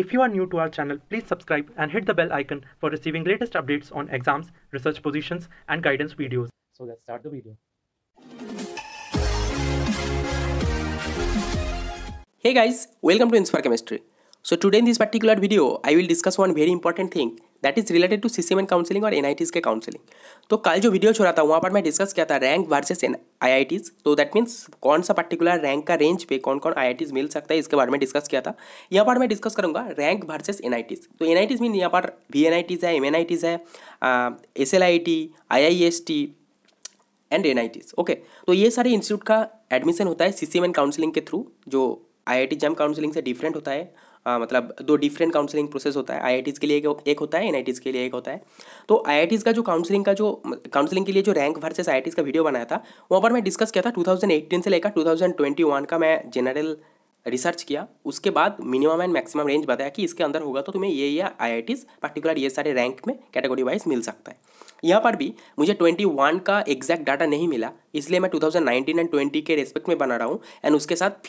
If you are new to our channel, please subscribe and hit the bell icon for receiving latest updates on exams, research positions and guidance videos. So let's start the video. Hey guys, welcome to Inspire Chemistry. So today in this particular video, I will discuss one very important thing that is related to CCMN counseling और NITs के counseling. तो कल जो video छोड़ा था वहाँ पर मैं डिस्कस किया था रैंक वर्सेस एन आईआईटीज तो दैट मीन्स कौन सा पर्टिकुलर रैंक का रेंज पे कौन कौन IITs मिल सकता है इसके बारे में डिस्कस किया था यहाँ पर मैं डिस्कस करूँगा रैंक वर्सेस NITs. तो NITs मीन यहाँ पर वी है MNITs है S L I T I I S T and okay तो ये सारे इंस्टीट्यूट का एडमिशन होता है सीसीएमएन काउंसिलिंग के थ्रू जो I I T JAM counselling से डिफरेंट होता है आ, मतलब दो डिफरेंट काउंसलिंग प्रोसेस होता है आई के लिए एक होता है एन के लिए एक होता है तो आई का जो काउंसलिंग का जो काउंसलिंग के लिए जो रैंक वर्सेस आई का वीडियो बनाया था वहाँ पर मैं डिस्कस किया था टू से लेकर टू का मैं जनरल रिसर्च किया उसके बाद मिनिमम एंड मैक्सिमम रेंज बताया कि इसके अंदर होगा तो तुम्हें ये या आई पर्टिकुलर ये सारे रैंक में कैटेगरी वाइज मिल सकता है यहाँ पर भी मुझे 21 का एग्जैक्ट डाटा नहीं मिला इसलिए मैं 2019 एंड 20 के रेस्पेक्ट में बना रहा हूँ एंड उसके साथ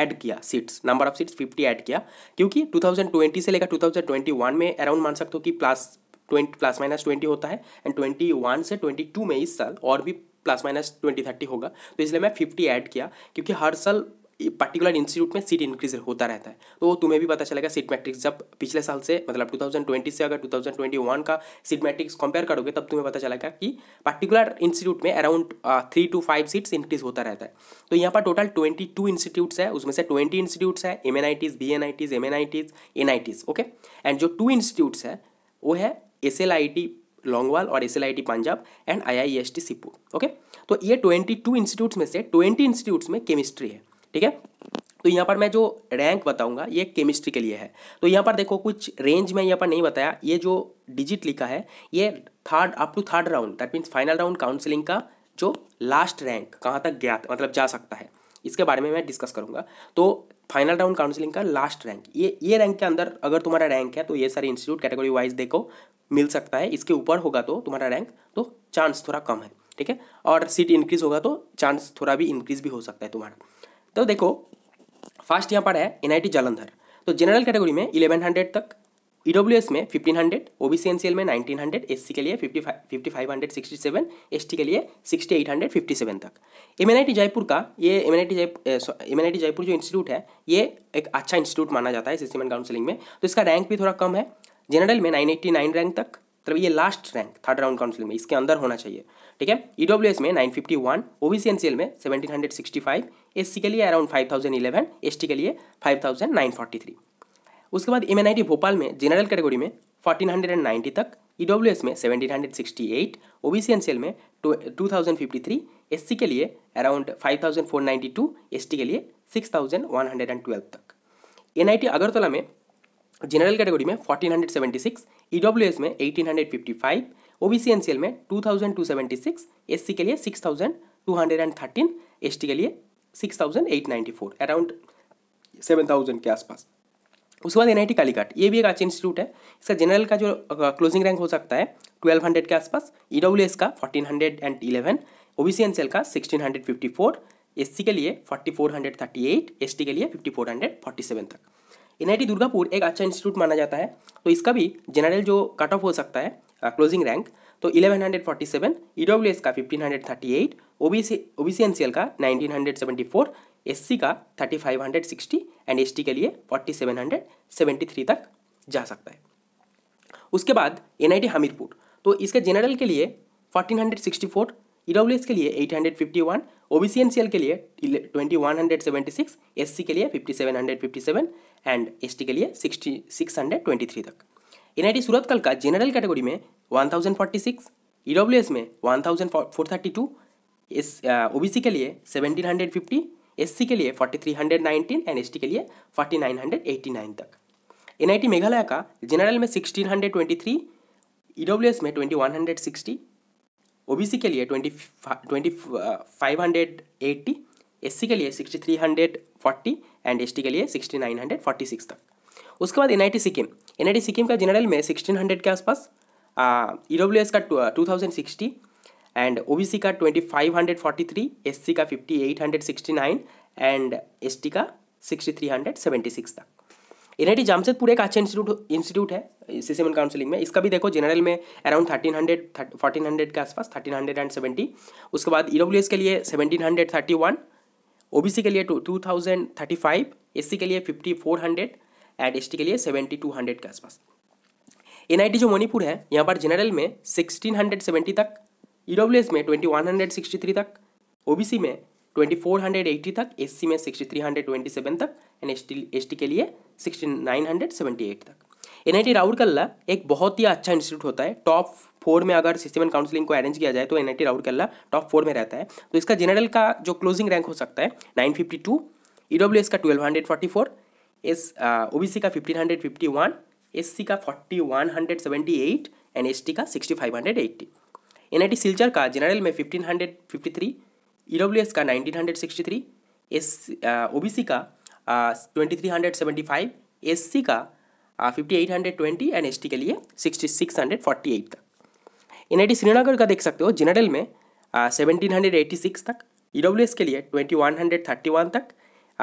ऐड किया seats number of seats fifty add किया क्योंकि 2020 से लेकर 2021 में अराउंड मान सकते हो कि plus twenty plus minus twenty होता है एंड ट्वेंटी वन से ट्वेंटी टू में इस साल और भी प्लस माइनस ट्वेंटी थर्टी होगा तो इसलिए मैं फिफ्टी ऐड किया क्योंकि हर साल पर्टिकुलर इंस्टीट्यूट में सीट इंक्रीज होता रहता है तो तुम्हें भी पता चलेगा सीट मैट्रिक्स जब पिछले साल से मतलब 2020 से अगर 2021 का सीट मैट्रिक्स कंपेयर करोगे तब तुम्हें पता चलेगा कि पर्टिकुलर इंस्टीट्यूट में around three to five seats increase होता रहता है तो यहाँ पर टोटल ट्वेंटी टू इंस्टीट्यूट्स है उसमें से ट्वेंटी इंस्टीट्यूट्स है M N I Ts B N I Ts M N I Ts N I Ts okay and जो टू इंस्टीट्यूट्स है वो है S L I T Longowal और S L I T Punjab and I I S T Shibpur okay तो ये twenty two institutes में से twenty institutes में केमिस्ट्री है ठीक है तो यहाँ पर मैं जो रैंक बताऊंगा ये केमिस्ट्री के लिए है तो यहाँ पर देखो कुछ रेंज में यहाँ पर नहीं बताया ये जो डिजिट लिखा है ये third up to third round that means final round counselling का जो लास्ट रैंक कहाँ तक गया मतलब जा सकता है इसके बारे में मैं डिस्कस करूँगा तो फाइनल राउंड काउंसलिंग का लास्ट रैंक ये ये रैंक के अंदर अगर तुम्हारा रैंक है तो ये सारे इंस्टीट्यूट कैटेगरी वाइज देखो मिल सकता है इसके ऊपर होगा तो तुम्हारा रैंक तो चांस थोड़ा कम है ठीक है और सीट इंक्रीज होगा तो चांस थोड़ा भी इंक्रीज भी हो सकता है तुम्हारा तो देखो फर्स्ट यहाँ पर है एन जालंधर तो जनरल कैटेगरी में इलेवन हंड्रेड तक ई e में फिफ्टीन हंड्रेड ओ बी में नाइनटीन हंड्रेड एस के लिए fifty five fifty five hundred sixty seven S के लिए sixty eight hundred fifty seven तक एम जयपुर का ये एम एन आई जयपुर जो इंस्टीट्यूट है ये एक अच्छा इंस्टीट्यूट माना जाता है सिस्टम काउंसिलिंग में तो इसका रैंक भी थोड़ा कम है जनरल में नाइन एट्टी नाइन रैंक तक मतलब ये last rank third round counselling में इसके अंदर होना चाहिए ठीक है ई e में nine fifty one O B में seventeen hundred sixty five S C e के लिए around five thousand eleven S T के लिए five thousand nine forty three उसके बाद M N I T Bhopal में जनरल कैटेगरी में फोर्टीन हंड्रेड एंड नाइन्टी तक ई डब्ल्यू एस में seventeen hundred sixty eight O B C N C L में two thousand fifty three S C के लिए around five thousand four ninety two S T के लिए six thousand one hundred and twelve तक N I T Agartala में general category में fourteen hundred seventy six E W S में eighteen hundred fifty five O B C N C L में two thousand two seventy six S C के लिए six thousand two hundred and thirteen S T के लिए six thousand eight four around seven thousand के आसपास उसके बाद N I T Kalighat ये भी एक अच्छा इंस्टीट्यूट है इसका जनरल का जो क्लोजिंग रैंक हो सकता है ट्वेल्व हंड्रेड के आसपास ई e एस का 1411 hundred and eleven O B C N का sixteen hundred fifty four S C के लिए forty four hundred thirty eight S T के लिए fifty four hundred forty seven तक एन आई टी दुर्गापुर एक अच्छा इंस्टीट्यूट माना जाता है तो इसका भी जनरल जो कट ऑफ हो सकता है क्लोजिंग रैंक तो 1147 ईडब्ल्यूएस e का 1538 ओबीसी ओबीसी एनसीएल का 1974 एससी का 3560 एंड एसटी के लिए 4773 तक जा सकता है उसके बाद एनआईटी हमीरपुर तो इसके जनरल के लिए 1464 ईडब्ल्यूएस e के लिए 851 ओबीसी एनसीएल के लिए 2176 एससी के लिए 5757 एंड एसटी के लिए ट्वेंटी थ्री तक एन आई सूरत कल का जेनरल कैटेगरी में one thousand forty six E W S में one thousand four thirty two S O B C के लिए seventeen hundred fifty S C के लिए forty three hundred nineteen and S T के लिए forty nine hundred eighty nine तक N I T Meghalaya का general में sixteen hundred twenty three E W S में twenty one hundred sixty O B C के लिए twenty twenty five hundred eighty S C के लिए sixty three hundred forty and S T के लिए sixty nine hundred forty six तक उसके बाद N I T Sikkim N I T Sikkim का जनरल में सिक्सटीन हंड्रेड के आसपास ई डब्ल्यू एस का two thousand sixty and O B C का twenty five hundred forty three S C का fifty eight hundred sixty nine and S T का sixty three hundred seventy six तक N I T Jamshedpur एक अच्छा institute institute है M counselling में इसका भी देखो जनरल में around thirteen hundred fourteen hundred के आसपास थर्टीन हंड्रेड एंड सेवेंटी उसके बाद ई डब्ल्यू एस के लिए seventeen hundred thirty one O B C के लिए two thousand thirty five S C के लिए fifty four hundred eight S के लिए सेवेंटी टू हंड्रेड के आसपास एन जो मणिपुर है यहाँ पर जनरल में सिक्सटीन हंड्रेड सेवेंटी तक ई डब्ल्यू एस में twenty one hundred sixty three तक ओ बी सी में ट्वेंटी फोर हंड्रेड एट्टी तक एस सी में sixty three hundred twenty seven तक and S T S T के लिए sixty nine hundred seventy eight तक N I T Rourkela एक बहुत ही अच्छा इंस्टीट्यूट होता है टॉप फोर में अगर सिस्टम एंड काउंसिलिंग को अरेंज किया जाए तो N I T Rourkela top four में रहता है तो इसका जनरल का जो क्लोजिंग रैंक हो सकता है nine fifty two E W S का twelve hundred forty four S O B C का fifteen hundred fifty one S C का forty one hundred seventy eight and S T का sixty five hundred eighty N I T Silchar का general में fifteen hundred fifty three E W S का nineteen hundred sixty three S O B C का twenty three hundred seventy five S C का fifty eight hundred twenty and S T के लिए sixty six hundred forty eight तक N I T Srinagar का देख सकते हो जनरल में सेवनटीन हंड्रेड एट्टी सिक्स तक ई डब्ल्यू एस के लिए twenty one hundred thirty one तक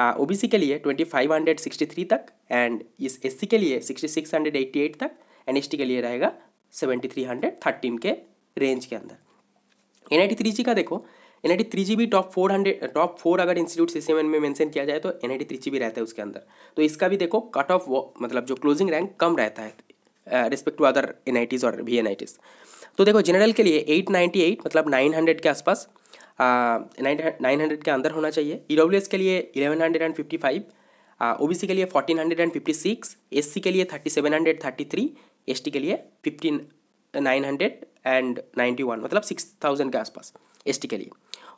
ओ बी सी के लिए twenty five hundred sixty three तक एंड इस एस सी के लिए sixty six hundred eighty eight तक एन एस टी के लिए रहेगा सेवेंटी थ्री हंड्रेड थर्टीन के रेंज के अंदर N I T three G का देखो N I T three G भी top four hundred top four अगर इंस्टीट्यूट सी सी एम में मैंशन किया जाए तो N I T three G भी रहता है उसके अंदर तो इसका भी देखो कट ऑफ मतलब जो क्लोजिंग रैंक कम रहता है respect to other N I Ts और वी एन आई टीज़ तो देखो जनरल के लिए एट नाइन्टी एट मतलब नाइन हंड्रेड के आसपास नाइन हंड्रेड के अंदर होना चाहिए ई डब्ल्यू एस के लिए eleven hundred and fifty five O B C के लिए fourteen hundred and fifty six S C के लिए thirty seven hundred thirty three S T के लिए fifteen nine hundred and ninety one मतलब सिक्स थाउजेंड के आसपास एस टी के लिए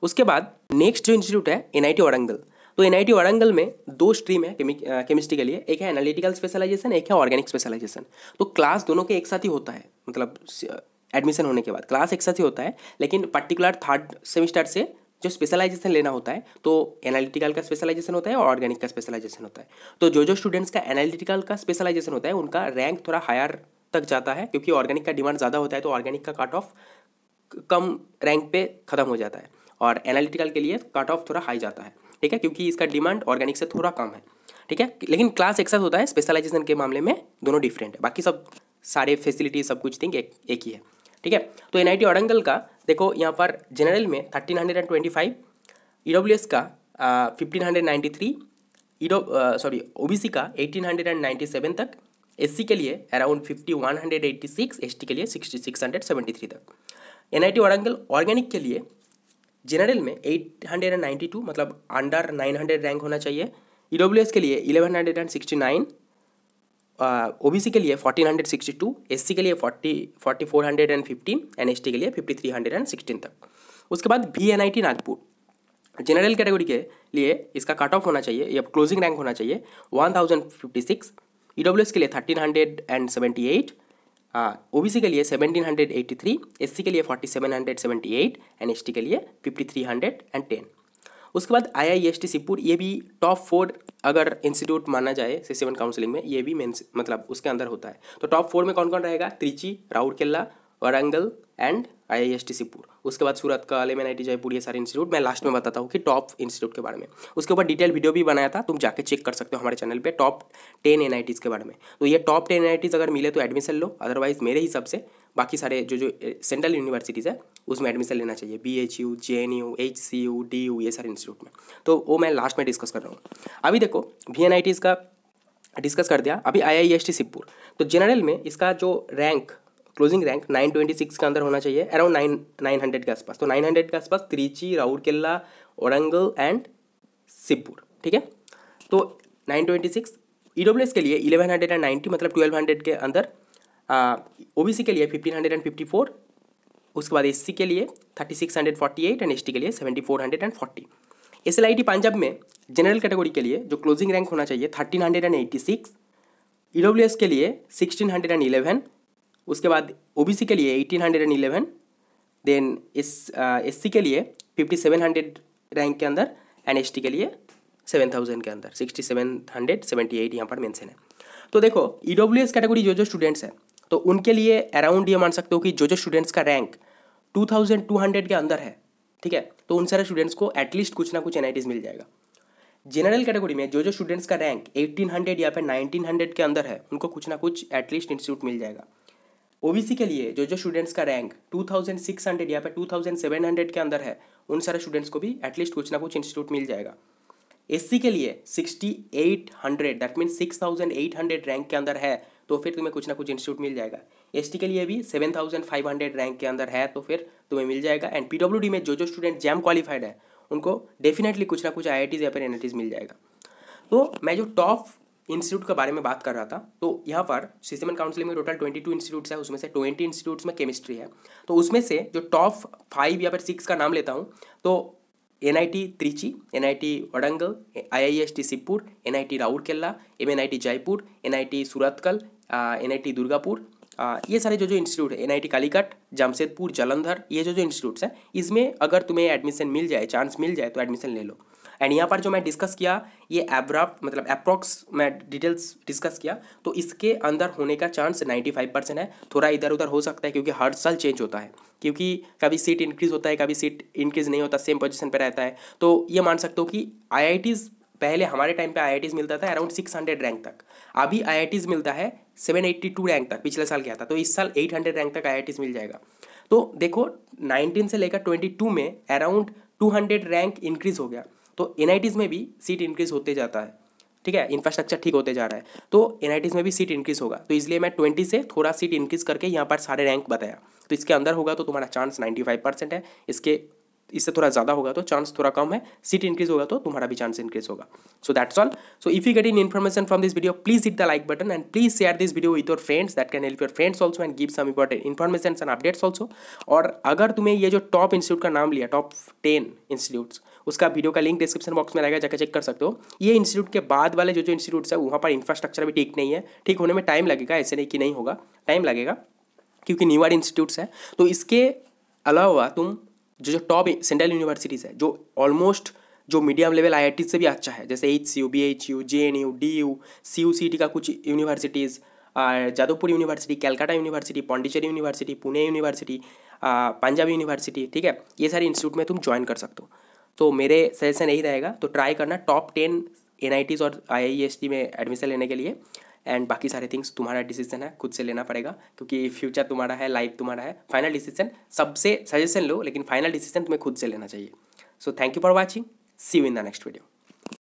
उसके बाद नेक्स्ट जो इंस्टीट्यूट है एन आई टी वारंगल तो एन आई टी वारंगल में दो स्ट्रीम है केमिस्ट्री के लिए एक है एनालिटिकल स्पेशलाइजेशन एक है ऑर्गेनिक स्पेशलाइजेशन तो क्लास दोनों के एक साथ ही होता है मतलब एडमिशन होने के बाद क्लास एक साथ ही होता है लेकिन पर्टिकुलर थर्ड सेमेस्टर से जो स्पेशलाइजेशन लेना होता है तो एनालिटिकल का स्पेशलाइजेशन होता है और ऑर्गेनिक का स्पेशलाइजेशन होता है तो जो जो स्टूडेंट्स का एनालिटिकल का स्पेशलाइजेशन होता है उनका रैंक थोड़ा हायर तक जाता है क्योंकि ऑर्गेनिक का डिमांड ज़्यादा होता है तो ऑर्गेनिक का कट ऑफ कम रैंक पे ख़त्म हो जाता है और एनालिटिकल के लिए कट ऑफ थोड़ा हाई जाता है ठीक है क्योंकि इसका डिमांड ऑर्गेनिक से थोड़ा कम है ठीक है लेकिन क्लास एक साथ होता है स्पेशलाइजेशन के मामले में दोनों डिफरेंट है बाकी सब सारे फैसिलिटी सब कुछ थिंक एक, एक ही है ठीक है तो एन आई का देखो यहाँ पर जनरल में thirteen hundred and twenty five E W S का फिफ्टीन हंड्रेड नाइन्टी थ्री ईडो सॉरी ओ बी सी का eighteen hundred and ninety seven तक एस सी के लिए around fifty one hundred eighty six S T के लिए sixty six hundred seventy three तक N I T Warangal organic के लिए जनरल में eight hundred and ninety two मतलब अंडर नाइन हंड्रेड रैंक होना चाहिए ई डब्ल्यू एस के लिए eleven hundred and sixty nine O B C के लिए fourteen hundred sixty two S C के लिए forty forty four hundred and fifteen and S T के लिए fifty three hundred and sixteen तक उसके बाद B N I T Nagpur general category के लिए इसका कट ऑफ होना चाहिए या क्लोजिंग रैंक होना चाहिए one thousand fifty six E W S के लिए thirteen hundred and seventy eight O B C के लिए seventeen hundred eighty three S C के लिए forty seven hundred seventy eight and S T के लिए fifty three hundred and ten उसके बाद I I S e T Shibpur ये भी टॉप फोर अगर इंस्टीट्यूट माना जाए सेवन काउंसिलिंग में ये भी मेन मतलब उसके अंदर होता है तो टॉप फोर में कौन कौन रहेगा Trichy Rourkela Warangal and I I S e T Shibpur उसके बाद सूरत का M N I T Jaipur ये सारे इंस्टीट्यूट मैं लास्ट में बताता हूँ कि टॉप इंस्टीट्यूट के बारे में उसके ऊपर डिटेल वीडियो भी बनाया था तुम जाके चेक कर सकते हो हमारे चैनल पे top ten N I Ts के बारे में तो ये top ten N I Ts अगर मिले तो एडमिशन लो अदरवाइज मेरे हिसाब से बाकी सारे जो जो सेंट्रल यूनिवर्सिटीज़ है उसमें एडमिशन लेना चाहिए B H U J N U H C U D U ये सारे इंस्टीट्यूट में तो वो मैं लास्ट में डिस्कस कर रहा हूँ अभी देखो वी एन आई टीज़ का डिस्कस कर दिया अभी आई आई एस टी सिपुर तो जनरल में इसका जो rank closing rank nine twenty six के अंदर होना चाहिए अराउंड नाइन नाइन हंड्रेड के आसपास तो नाइन हंड्रेड के आसपास त्रिची राउरकेला औरंगल एंड सिपुर ठीक है तो nine twenty six E W S के लिए इलेवन हंड्रेड एंड नाइन्टी मतलब ट्वेल्व हंड्रेड के अंदर ओ बी सी के लिए fifteen hundred and fifty four उसके बाद एस सी के लिए thirty six hundred forty eight and S T के लिए seventy four hundred and forty S L I T Punjab में जनरल कैटेगरी के लिए जो क्लोजिंग रैंक होना चाहिए thirteen hundred and eighty six E W S के लिए सिक्सटीन हंड्रेड एंड इलेवन उसके बाद ओ बी सी के लिए eighteen hundred and eleven then S S C के लिए फिफ्टी सेवन हंड्रेड रैंक के अंदर एंड एस टी के लिए सेवन थाउजेंड के अंदर sixty seven hundred seventy eight यहाँ पर मेंशन है तो देखो ई डब्ल्यू एस कैटेगरी जो जो स्टूडेंट्स हैं तो उनके लिए अराउंड ये मान सकते हो कि जो जो स्टूडेंट्स का रैंक 2200 के अंदर है ठीक है तो उन सारे स्टूडेंट्स को एटलीस्ट कुछ ना कुछ एन मिल जाएगा जनरल कैटेगरी में जो जो स्टूडेंट्स का रैंक 1800 या फिर 1900 के अंदर है उनको कुछ ना कुछ एटलीस्ट इंस्टीट्यूट मिल जाएगा ओबीसी के लिए जो जो स्टूडेंट्स का रैंक 2600 या फिर 2700 के अंदर है उन सारे स्टूडेंट्स को भी एटलीस्ट कुछ ना कुछ इंस्टीट्यूट मिल जाएगा एससी के लिए 6800 दैट मीन हंड्रेड रैंक के अंदर है तो फिर तुम्हें कुछ ना कुछ इंस्टीट्यूट मिल जाएगा एस के लिए भी seven thousand five hundred rank के अंदर है तो फिर तुम्हें मिल जाएगा एंड पी में जो जो स्टूडेंट जैम क्वालिफाइड है उनको डेफिनेटली कुछ ना कुछ आई या फिर एन मिल जाएगा तो मैं जो टॉप इंस्टीट्यूट के बारे में बात कर रहा था तो यहाँ पर सिस्टम एंड काउंसिलिंग में टोटल ट्वेंटी टू इंस्टीट्यूट्स है उसमें से ट्वेंटी इंस्टीट्यूट्स में केमिस्ट्री है तो उसमें से जो टॉप फाइव या फिर सिक्स का नाम लेता हूँ तो N I T Trichy N I T Warangal I I S T Shibpur N I T Rourkela M N I T Jaipur N I T Surathkal N I T Durgapur ये सारे जो जो इंस्टीट्यूट है टी कालीकट जमशेदपुर जलंधर ये जो जो इंस्टीट्यूट्स हैं इसमें अगर तुम्हें एडमिशन मिल जाए चांस मिल जाए तो एडमिशन ले लो एंड यहाँ पर जो मैं डिस्कस किया ये एब्राफ मतलब अप्रॉक्स मैं डिटेल्स डिस्कस किया तो इसके अंदर होने का चांस नाइन्टी फाइव परसेंट है थोड़ा इधर उधर हो सकता है क्योंकि हर साल चेंज होता है क्योंकि कभी सीट इंक्रीज़ होता है कभी सीट इंक्रीज़ नहीं होता सेम पोजिशन पर रहता है तो ये मान सकते हो कि आई पहले हमारे टाइम पे आई मिलता था अराउंड सिक्स हंड्रेड रैंक तक अभी आई मिलता है सेवन एट्टी टू रैंक तक पिछले साल गया था तो इस साल एट हंड्रेड रैंक तक आई मिल जाएगा तो देखो नाइनटीन से लेकर ट्वेंटी टू में around two hundred rank increase हो गया तो एन में भी सीट इंक्रीज़ होते जाता है ठीक है इंफ्रास्ट्रक्चर ठीक होते जा रहा है तो एन में भी सीट इंक्रीज़ होगा तो इसलिए मैं ट्वेंटी से थोड़ा सीट इंक्रीज़ करके यहाँ पर सारे रैंक बताया तो इसके अंदर होगा तो तुम्हारा चांस नाइन्टी फाइव परसेंट है इसके इससे थोड़ा ज़्यादा होगा तो चांस थोड़ा कम है सीट इंक्रीज होगा तो तुम्हारा भी चांस इंक्रीज होगा so that's all so if you get in information from this video please hit the like button and please share this video with your friends that can help your friends also and give some important information and updates also और अगर तुम्हें ये जो top institute का नाम लिया top ten institutes उसका video का लिंक डिस्क्रिप्शन बॉक्स में रहेगा जाकर चेक कर सकते हो ये इंस्टीट्यूट के बाद वाले जो जो इंस्टीट्यूट्स है वहाँ पर इंफ्रास्ट्रक्चर भी ठीक नहीं है ठीक होने में टाइम लगेगा ऐसे नहीं कि नहीं होगा टाइम लगेगा क्योंकि न्यूआर इंस्टीट्यूट्स है तो इसके अलावा तुम जो जो टॉप सेंट्रल यूनिवर्सिटीज़ है जो ऑलमोस्ट जो मीडियम लेवल आई से भी अच्छा है जैसे H C U B H U J N U D U C U C T का कुछ universities Jadavpur university Calcutta university Pondicherry university Pune university Punjab university ठीक है ये सारे इंस्टीट्यूट में तुम ज्वाइन कर सकते हो तो मेरे सजेशन यही रहेगा तो ट्राई करना टॉप टेन एन और आई e में एडमिशन लेने के लिए एंड बाकी सारे थिंग्स तुम्हारा डिसीजन है खुद से लेना पड़ेगा क्योंकि फ्यूचर तुम्हारा है लाइफ तुम्हारा है फाइनल डिसीजन सबसे सजेशन लो लेकिन फाइनल डिसीजन तुम्हें खुद से लेना चाहिए so thank you for watching see you in the next video